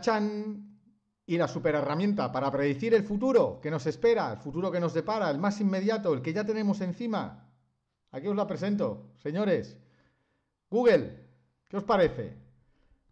chan Y la super herramienta para predecir el futuro que nos espera, el futuro que nos depara, el más inmediato, el que ya tenemos encima. Aquí os la presento, señores. Google, ¿qué os parece?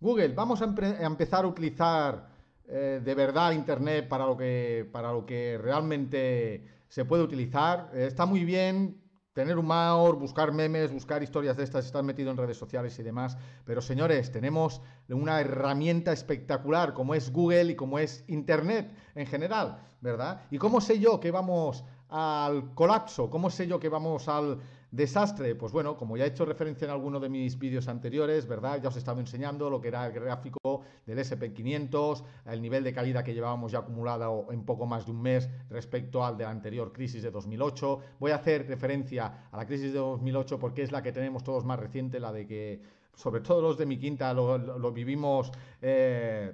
Google, vamos a, empezar a utilizar eh, de verdad Internet para lo que, para lo que realmente se puede utilizar. está muy bien tener un humor, buscar memes, buscar historias de estas, estar metido en redes sociales y demás. Pero señores, tenemos una herramienta espectacular como es Google y como es Internet en general, ¿verdad? ¿Y cómo sé yo que vamos al colapso? ¿Cómo sé yo que vamos al Desastre, pues bueno, como ya he hecho referencia en alguno de mis vídeos anteriores, ¿verdad? Ya os he estado enseñando lo que era el gráfico del SP500, el nivel de caída que llevábamos ya acumulado en poco más de un mes respecto al de la anterior crisis de 2008. Voy a hacer referencia a la crisis de 2008 porque es la que tenemos todos más reciente, la de que, sobre todo los de mi quinta, lo, vivimos... Eh,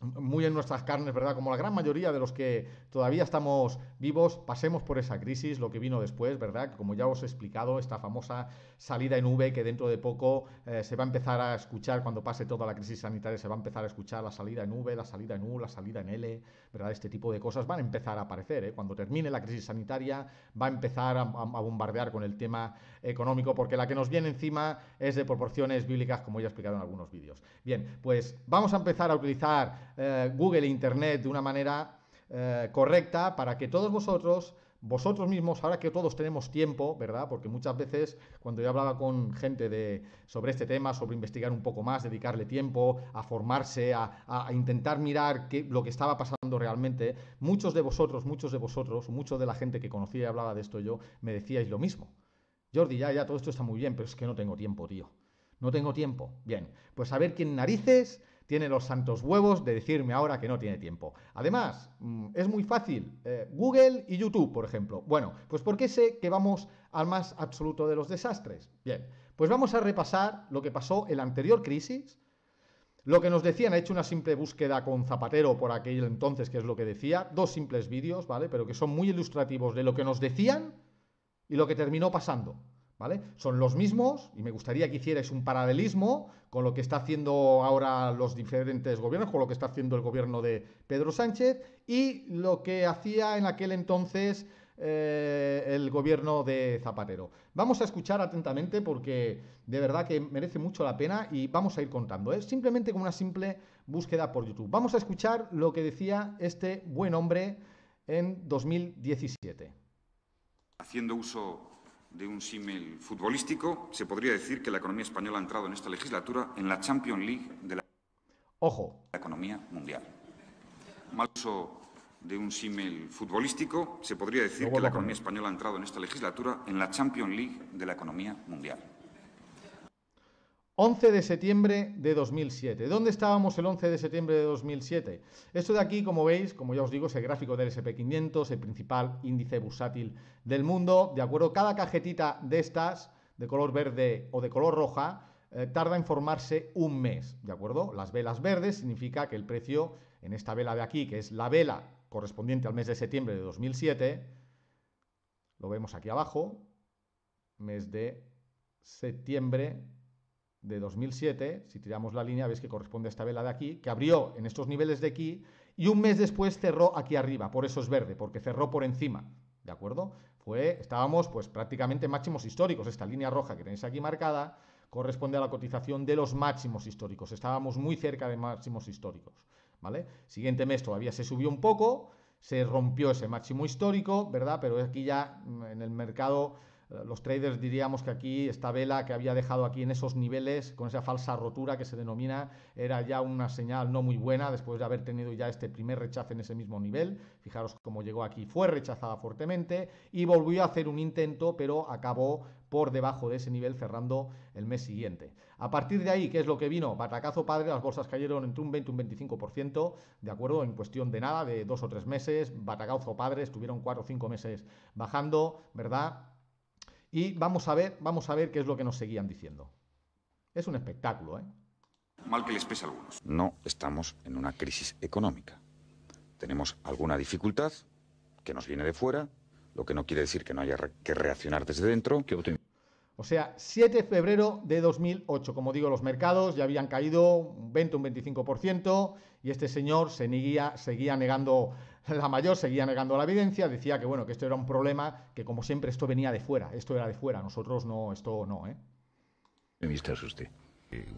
muy en nuestras carnes, ¿verdad? Como la gran mayoría de los que todavía estamos vivos, pasemos por esa crisis, lo que vino después, ¿verdad? Como ya os he explicado, esta famosa salida en V que dentro de poco eh, se va a empezar a escuchar, cuando pase toda la crisis sanitaria, se va a empezar a escuchar la salida en V, la salida en U, la salida en L, ¿verdad? Este tipo de cosas van a empezar a aparecer, ¿eh? Cuando termine la crisis sanitaria, va a empezar a, a bombardear con el tema económico, porque la que nos viene encima es de proporciones bíblicas, como ya he explicado en algunos vídeos. Bien, pues vamos a empezar a utilizar eh, Google e Internet de una manera eh, correcta para que todos vosotros, vosotros mismos, ahora que todos tenemos tiempo, ¿verdad? Porque muchas veces cuando yo hablaba con gente de, sobre este tema, sobre investigar un poco más, dedicarle tiempo a formarse, a, intentar mirar qué, lo que estaba pasando realmente, muchos de vosotros, muchos de vosotros, mucho de la gente que conocía y hablaba de esto yo, me decíais lo mismo. Jordi, ya, ya, todo esto está muy bien, pero es que no tengo tiempo, tío. No tengo tiempo. Bien, pues a ver quién narices tiene los santos huevos de decirme ahora que no tiene tiempo. Además, mm, es muy fácil. Eh, Google y YouTube, por ejemplo. Bueno, pues ¿por qué sé que vamos al más absoluto de los desastres. Bien, pues vamos a repasar lo que pasó en la anterior crisis. Lo que nos decían, ha hecho una simple búsqueda con Zapatero por aquel entonces, que es lo que decía, dos simples vídeos, ¿vale? Pero que son muy ilustrativos de lo que nos decían y lo que terminó pasando. Son los mismos y me gustaría que hicierais un paralelismo con lo que está haciendo ahora los diferentes gobiernos, con lo que está haciendo el gobierno de Pedro Sánchez y lo que hacía en aquel entonces eh, el gobierno de Zapatero. Vamos a escuchar atentamente porque de verdad que merece mucho la pena y vamos a ir contando. ¿eh? simplemente con una simple búsqueda por YouTube. Vamos a escuchar lo que decía este buen hombre en 2017. Haciendo uso de un símil futbolístico, se podría decir que la economía española ha entrado en esta legislatura en la Champions League de la, Ojo. la economía mundial. Mal uso de un símil futbolístico, se podría decir que la economía española ha entrado en esta legislatura en la Champions League de la economía mundial. 11 de septiembre de 2007. ¿Dónde estábamos el 11 de septiembre de 2007? Esto de aquí, como veis, como ya os digo, es el gráfico del SP500, el principal índice bursátil del mundo. De acuerdo, cada cajetita de estas, de color verde o de color roja, eh, tarda en formarse un mes. ¿De acuerdo? Las velas verdes significa que el precio en esta vela de aquí, que es la vela correspondiente al mes de septiembre de 2007, lo vemos aquí abajo, mes de septiembre de 2007, si tiramos la línea, veis que corresponde a esta vela de aquí, que abrió en estos niveles de aquí y un mes después cerró aquí arriba, por eso es verde, porque cerró por encima, ¿de acuerdo? Fue, estábamos pues prácticamente máximos históricos, esta línea roja que tenéis aquí marcada corresponde a la cotización de los máximos históricos, estábamos muy cerca de máximos históricos, ¿vale? Siguiente mes todavía se subió un poco, se rompió ese máximo histórico, ¿verdad? Pero aquí ya en el mercado eh, los traders diríamos que aquí esta vela que había dejado aquí en esos niveles, con esa falsa rotura que se denomina, era ya una señal no muy buena después de haber tenido ya este primer rechazo en ese mismo nivel. Fijaros cómo llegó aquí, fue rechazada fuertemente y volvió a hacer un intento, pero acabó por debajo de ese nivel cerrando el mes siguiente. A partir de ahí, ¿qué es lo que vino? Batacazo padre, las bolsas cayeron entre un 20 y un 25%, ¿de acuerdo? En cuestión de nada, de dos o tres meses, batacazo padre, estuvieron cuatro o cinco meses bajando, ¿verdad? Y vamos a ver, vamos a ver qué es lo que nos seguían diciendo. Es un espectáculo, ¿eh? Mal que les pese a algunos. No estamos en una crisis económica. Tenemos alguna dificultad que nos viene de fuera, lo que no quiere decir que no haya que reaccionar desde dentro. O sea, 7 de febrero de 2008, como digo, los mercados ya habían caído un 20, un 25%, y este señor se seguía negando la mayor seguía negando la evidencia, decía que bueno, que esto era un problema, que como siempre esto venía de fuera, esto era de fuera, nosotros no, esto no, ¿eh? eh mister, usted.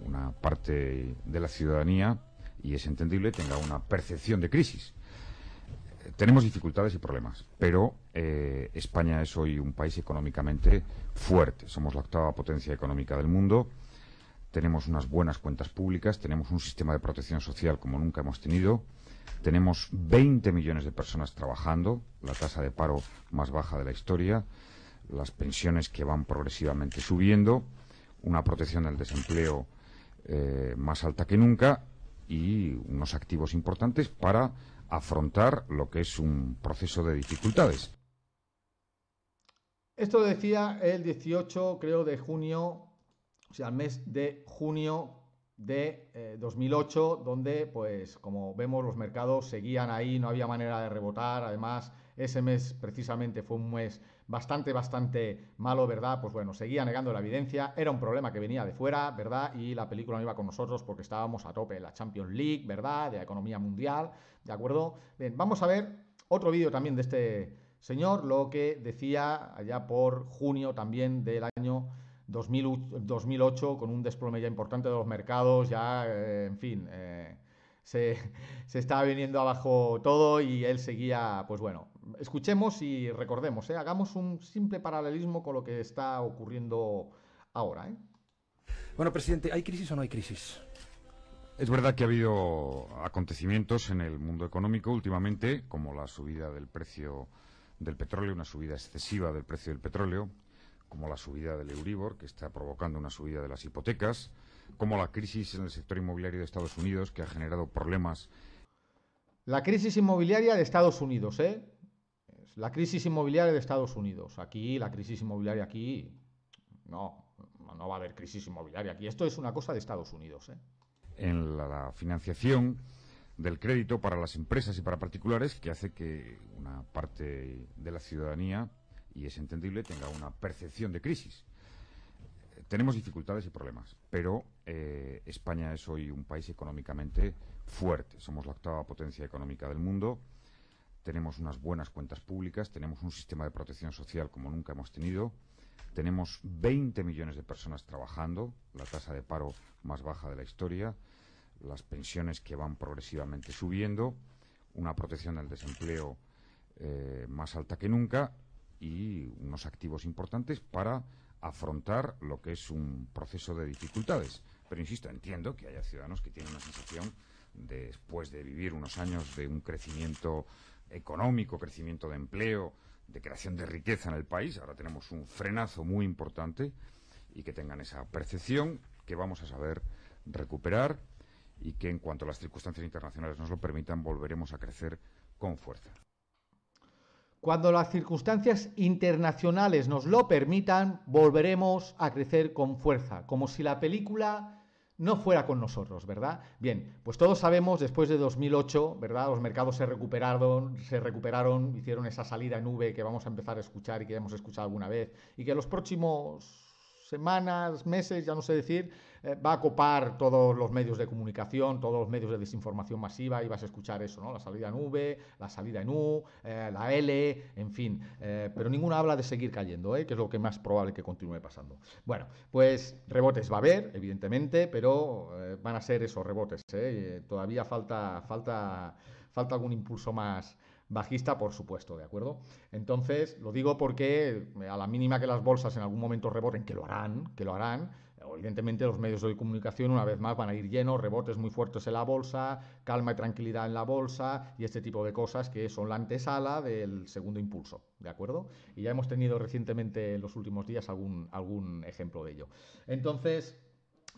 Una parte de la ciudadanía, y es entendible, tenga una percepción de crisis. Eh, tenemos dificultades y problemas, pero eh, España es hoy un país económicamente fuerte. Somos la octava potencia económica del mundo tenemos unas buenas cuentas públicas, tenemos un sistema de protección social como nunca hemos tenido, tenemos 20 millones de personas trabajando, la tasa de paro más baja de la historia, las pensiones que van progresivamente subiendo, una protección del desempleo eh, más alta que nunca y unos activos importantes para afrontar lo que es un proceso de dificultades. Esto decía el 18, creo, de junio o sea, al mes de junio de 2008, eh, donde, pues, como vemos, los mercados seguían ahí, no había manera de rebotar. Además, ese mes precisamente fue un mes bastante, bastante malo, ¿verdad? Pues bueno, seguía negando la evidencia. Era un problema que venía de fuera, ¿verdad? Y la película no iba con nosotros porque estábamos a tope en la Champions League, ¿verdad? De la economía mundial, ¿de acuerdo? Bien, vamos a ver otro vídeo también de este señor, lo que decía allá por junio también del año 2008, con un desplome ya importante de los mercados, ya, eh, en fin, eh, se, estaba viniendo abajo todo y él seguía, pues bueno, escuchemos y recordemos, eh, hagamos un simple paralelismo con lo que está ocurriendo ahora. Bueno, presidente, ¿hay crisis o no hay crisis? Es verdad que ha habido acontecimientos en el mundo económico últimamente, como la subida del precio del petróleo, una subida excesiva del precio del petróleo, como la subida del Euribor, que está provocando una subida de las hipotecas, como la crisis en el sector inmobiliario de Estados Unidos, que ha generado problemas. La crisis inmobiliaria de Estados Unidos, ¿eh? La crisis inmobiliaria de Estados Unidos. Aquí, la crisis inmobiliaria aquí, no, no va a haber crisis inmobiliaria aquí. Esto es una cosa de Estados Unidos, ¿eh? En la, la financiación del crédito para las empresas y para particulares, que hace que una parte de la ciudadanía y es entendible, tenga una percepción de crisis. Eh, tenemos dificultades y problemas, pero eh, España es hoy un país económicamente fuerte. Somos la octava potencia económica del mundo, tenemos unas buenas cuentas públicas, tenemos un sistema de protección social como nunca hemos tenido, tenemos 20 millones de personas trabajando, la tasa de paro más baja de la historia, las pensiones que van progresivamente subiendo, una protección del desempleo eh, más alta que nunca y unos activos importantes para afrontar lo que es un proceso de dificultades. Pero insisto, entiendo que haya ciudadanos que tienen una sensación, después de vivir unos años de un crecimiento económico, crecimiento de empleo, de creación de riqueza en el país, ahora tenemos un frenazo muy importante, y que tengan esa percepción que vamos a saber recuperar y que en cuanto las circunstancias internacionales nos lo permitan, volveremos a crecer con fuerza. Cuando las circunstancias internacionales nos lo permitan, volveremos a crecer con fuerza, como si la película no fuera con nosotros, ¿verdad? Bien, pues todos sabemos, después de 2008, ¿verdad? Los mercados se recuperaron, se recuperaron, hicieron esa salida en nube que vamos a empezar a escuchar y que ya hemos escuchado alguna vez, y que los próximos semanas, meses, ya no sé decir, eh, va a copar todos los medios de comunicación, todos los medios de desinformación masiva y vas a escuchar eso, ¿no? La salida en V, la salida en U, eh, la L, en fin. Eh, pero ninguna habla de seguir cayendo, que es lo que más probable que continúe pasando. Bueno, pues rebotes va a haber, evidentemente, pero van a ser esos rebotes. Todavía falta, falta, falta algún impulso más bajista, por supuesto, ¿de acuerdo? Entonces, lo digo porque eh, a la mínima que las bolsas en algún momento reboten, que lo harán, que lo harán, evidentemente los medios de comunicación una vez más van a ir llenos, rebotes muy fuertes en la bolsa, calma y tranquilidad en la bolsa y este tipo de cosas que son la antesala del segundo impulso, ¿de acuerdo? Y ya hemos tenido recientemente en los últimos días algún, algún ejemplo de ello. Entonces,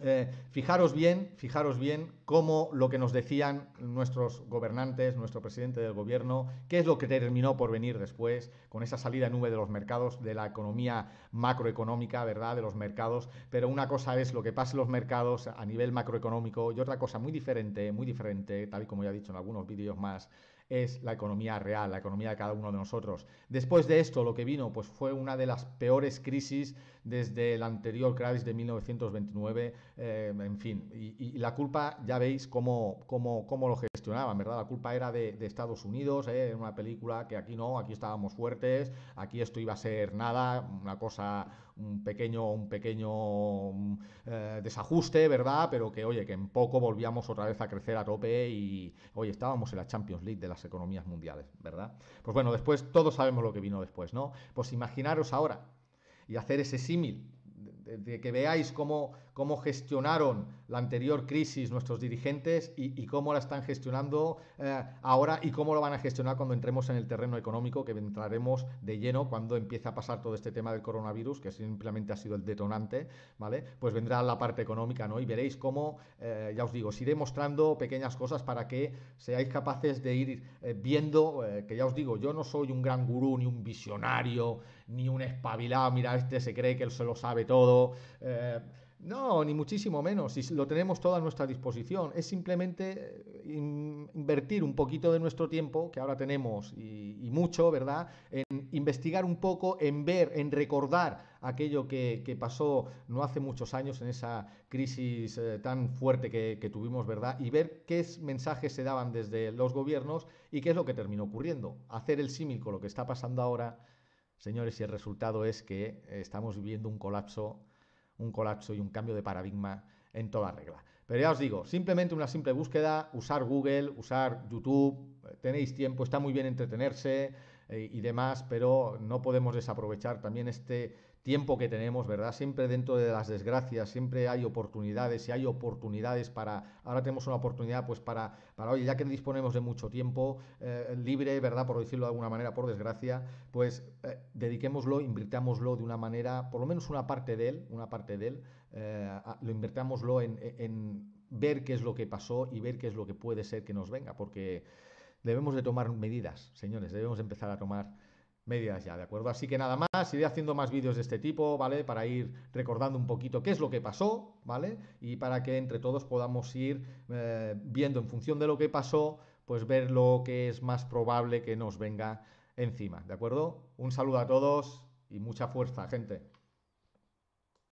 eh, fijaros bien, fijaros bien cómo lo que nos decían nuestros gobernantes, nuestro presidente del gobierno, qué es lo que terminó por venir después con esa salida nube de los mercados, de la economía macroeconómica, ¿verdad? De los mercados. Pero una cosa es lo que pasa en los mercados a nivel macroeconómico y otra cosa muy diferente, muy diferente, tal y como ya he dicho en algunos vídeos más, es la economía real, la economía de cada uno de nosotros. Después de esto, lo que vino pues fue una de las peores crisis desde el anterior crisis de 1929, eh, en fin, y, la culpa ya veis cómo, cómo, cómo, lo gestionaban, ¿verdad? La culpa era de, Estados Unidos, en ¿eh? una película que aquí no, aquí estábamos fuertes, aquí esto iba a ser nada, una cosa, un pequeño, un pequeño mm, eh, desajuste, ¿verdad? Pero que, oye, que en poco volvíamos otra vez a crecer a tope y, oye, estábamos en la Champions League de las economías mundiales, ¿verdad? Pues bueno, después todos sabemos lo que vino después, ¿no? Pues imaginaros ahora y hacer ese símil de, de, que veáis cómo cómo gestionaron la anterior crisis nuestros dirigentes y, cómo la están gestionando eh, ahora y cómo lo van a gestionar cuando entremos en el terreno económico, que entraremos de lleno cuando empiece a pasar todo este tema del coronavirus, que simplemente ha sido el detonante, ¿vale? Pues vendrá la parte económica, ¿no? Y veréis cómo, eh, ya os digo, os iré mostrando pequeñas cosas para que seáis capaces de ir eh, viendo, que ya os digo, yo no soy un gran gurú, ni un visionario, ni un espabilado, mira, este se cree que él se lo sabe todo. No, ni muchísimo menos, si lo tenemos todo a nuestra disposición. Es simplemente eh, invertir un poquito de nuestro tiempo, que ahora tenemos, y, mucho, ¿verdad?, en investigar un poco, en ver, en recordar aquello que, pasó no hace muchos años en esa crisis eh, tan fuerte que, que tuvimos, ¿verdad?, y ver qué mensajes se daban desde los gobiernos y qué es lo que terminó ocurriendo. Hacer el símil con lo que está pasando ahora, señores, y el resultado es que estamos viviendo un colapso un colapso y un cambio de paradigma en toda regla. Pero ya os digo, simplemente una simple búsqueda, usar Google, usar YouTube, eh, tenéis tiempo, está muy bien entretenerse, eh, y demás, pero no podemos desaprovechar también este tiempo que tenemos, ¿verdad? Siempre dentro de las desgracias, siempre hay oportunidades y hay oportunidades para, ahora tenemos una oportunidad pues para, para oye, ya que disponemos de mucho tiempo eh, libre, ¿verdad? Por decirlo de alguna manera, por desgracia, pues eh, dediquémoslo, invirtámoslo de una manera, por lo menos una parte de él, una parte de él, lo invirtámoslo en, en ver qué es lo que pasó y ver qué es lo que puede ser que nos venga, porque Debemos de tomar medidas, señores, debemos empezar a tomar medidas ya, ¿de acuerdo? Así que nada más, iré haciendo más vídeos de este tipo, ¿vale? Para ir recordando un poquito qué es lo que pasó, ¿vale? Y para que entre todos podamos ir eh, viendo en función de lo que pasó, pues ver lo que es más probable que nos venga encima, ¿de acuerdo? Un saludo a todos y mucha fuerza, gente.